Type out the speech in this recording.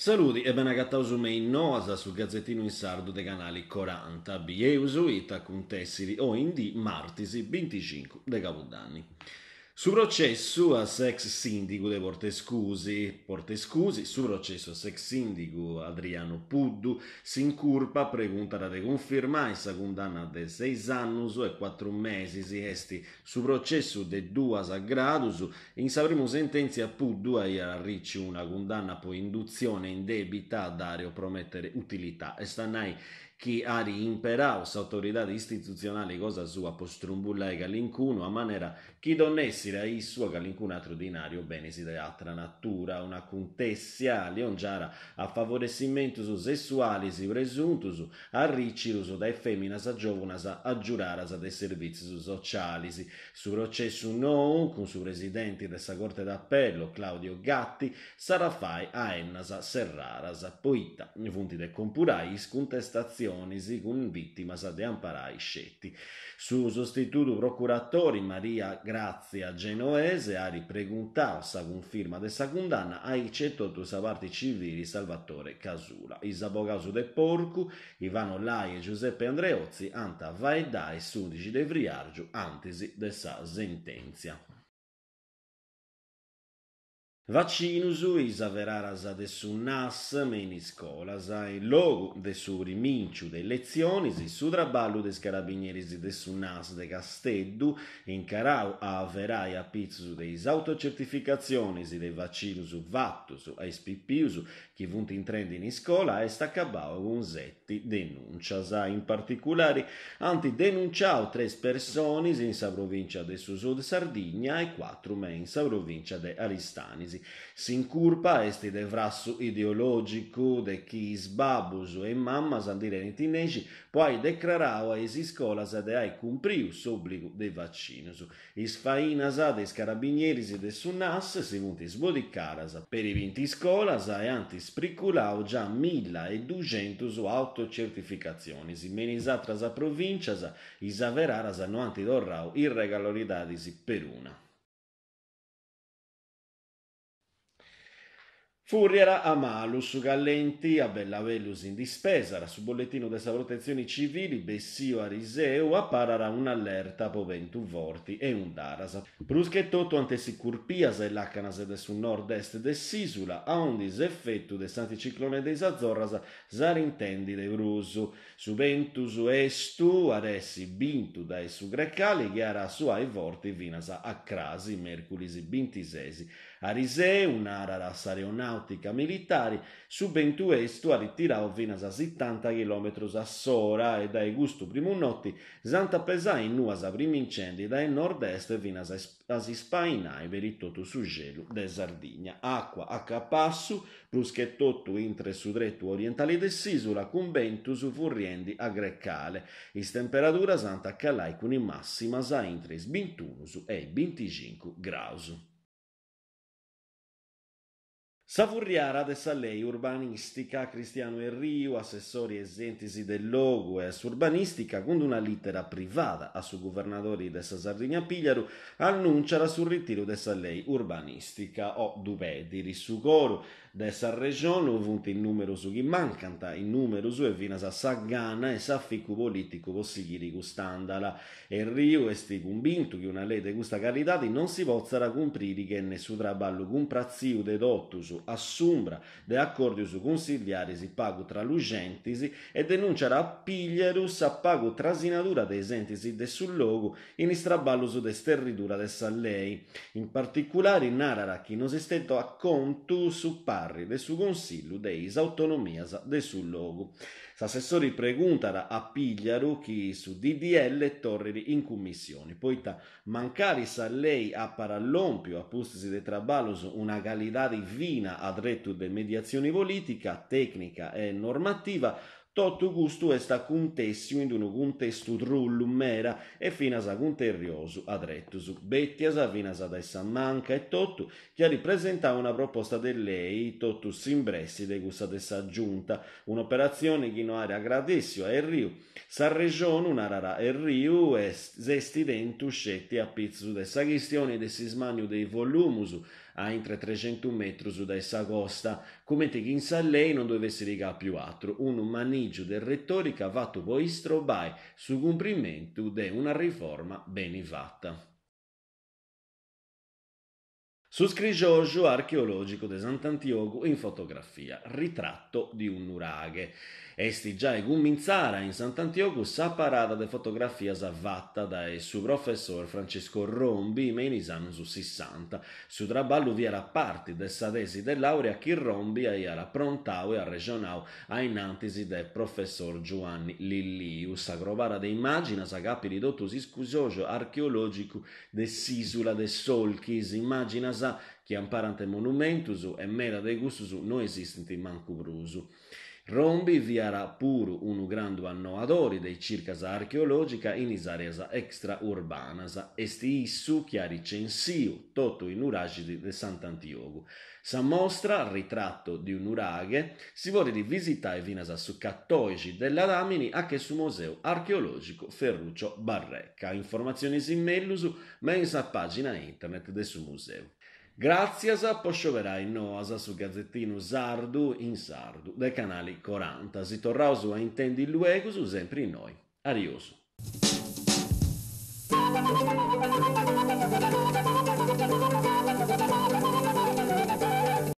Saluti e ben agattaus in noasa sul gazzettino in sardo dei canali 40, bieus uita contessili o indi martisi 25 de capodanni. Su processo a Sex sindico de Portescusi, Portescusi, su processo a Sex sindico Adriano Puddu, si incurpa pregunta da riconfirmare sa condanna de 6 anni e 4 mesi si esti su processo de 2 a gradus, in sa prima sentenza Puddu ha ricci una condanna poi induzione in debita a dare o promettere utilità e stanai chi ha imperao sa autorità istituzionale cosa sua postrumbulla e galincuno a maniera chi donessi essere a issua qualincun altro dinario benesi de altra natura, una contessia leongiara a favorecimentus sessualis presuntus, arricirus da effeminas a giovunas a giuraras dei servizi socialis. Su processo non, con su presidente dessa Corte d'Appello, Claudio Gatti, sarà fai a ennas serraras, poita, funti de compurais contestazioni si con vittimas de amparai scetti. Su sostituto procuratore Maria Grazia Genoese ha ripreguntato la conferma della condanna ai 108 parti civili Salvatore Casula. I de Porcu, Ivano Lai e Giuseppe Andreozzi, anta vaidai su 11 de Vriargiu, antesi de sa sentenzia Vaccinus isa verarasa de sunnas menis colasa in logo de su riminciu de lezionis su traballu de carabinieris de sunnas de Casteddu in carau a verai a pizzu de is si de vaccinus vattus a ispippius chi vunt in trend in iscola staccabau accabao gunzetti denunciasa in particolare anti denunciau tres personis in sa provincia de su sud Sardigna e quattro me in sa provincia de Aristanisi si incurpa esti de vrassu ideologico de chi sbabus e mamma san dire in tinesi, poi declarava esiscolasa de ai cumprius obbligo de vaccinus. Isfainasa de scarabinieri de sunnas si vunti sbodicarasa per i vinti scolasa e anti spriculao già 1200 autocertificazioni. Si Menisatras a provincias, isaverarasa no antidorrao irregolaridades per una. Furriera a malus gallenti a Bellavelus in dispesa, su bollettino delle protezioni civili, Bessio Ariseu appararà un'allerta poventu vorti e un darasa. Bruschettoto ante sicurpias e l'accanas de sul nord-est de Sisula, a ondis effettu de santiciclone de Zazorras, zarintendi de Brusu. Subentus estu, aressi bintu dai su grecali, chiara ai vorti vinasa a crasi, merculisi bintisesi Arise, un'ara razza aeronautica militari, subentu estu a ritirao finas a 70 km a Sora e dai gusto primu notti santa pesa in nuas a primi incendi dai nord-est finas a Sispainai per il su gelo de Sardigna. Acqua a Capassu, bruschettottu intre sudrettu orientali de Sisula, cum cumbentus furriendi a Greccale. Is temperatura santa calai cuni massima sa intre is 21 e 25 graus. Savurriara de Sallei, urbanistica, Cristiano Enriu, assessori esentisi dell'Ogues, urbanistica, con una lettera privata a suo governatore de Sardegna Pigliaru, annuncia la sul ritiro de Sallei, urbanistica, o dubediri su coro da essa regione ovunque in su chi mancanta, in su e fino a Saggana e Safficu politico possighiri custandala e Rio esti convinto che una lete gusta caritati non si possano comprire che su traballo comprazio de dottusu assumbra de accordiusu si pago tra l'ugentisi e denunciarà piglierus a pago trasinatura de esentisi de sul logo in su de sterridura de lei. In particolare narara chi non si stetto a conto su parte Sarri del suo consiglio de autonomia del suo logo. S'assessori preguntano a Pigliaru chi su DDL torri in commissione, Poi poita mancari sa lei a parallompio a pustisi de trabalos una calidad divina a dretto de mediazione politica, tecnica e normativa Totu gustu est acontessiu in un contesto trullum mera e finas a conterriosu adrettus. Bettias finas ad essa manca e Totu che ha una proposta di lei Totus imbressi de gusta dessa giunta, un'operazione che non era gradessio a Riu. Sa regione un'arara e Riu est, est scetti a pizzu dessa questione e desismaniu dei volumus a intre 300 metri su da essa costa, come che in Sallei non dovesse ligare più altro, un maniggio del rettore che ha fatto poi strobai su comprimento di una riforma ben fatta. Su scrigioggio archeologico de Sant'Antiogo in fotografia, ritratto di un nuraghe. Esti già e guminzara in Sant'Antiogo sa parada de fotografia savatta dal suo professor Francesco Rombi in isano su 60. Su traballo vi era parte del sadesi de laurea che Rombi era prontau e regionau a inantisi del professor Giovanni Lilliu. Sagrovara de immagina sagapi ridotto si scusioso archeologico de Sisula de Solchis, immagina sa casa, chi amparante monumentus e mera de gustus non esistenti manco brusu. Rombi vi era pur un grande annoadori dei circas archeologica in isarias extraurbanas, esti issu chiari censiu, toto in uragidi de Sant'Antiogo. Sa mostra, ritratto di un un'uraghe, si vuole di visitare vinas su cattoigi della Damini anche su Museo Archeologico Ferruccio Barrecca. Informazioni mellusu, mensa a pagina internet del suo museo. Grazias poscioverà in noas su gazzettino sardu in sardu dai canali 40. Si torrà su a intendi luego su sempre in noi. Arioso. Thank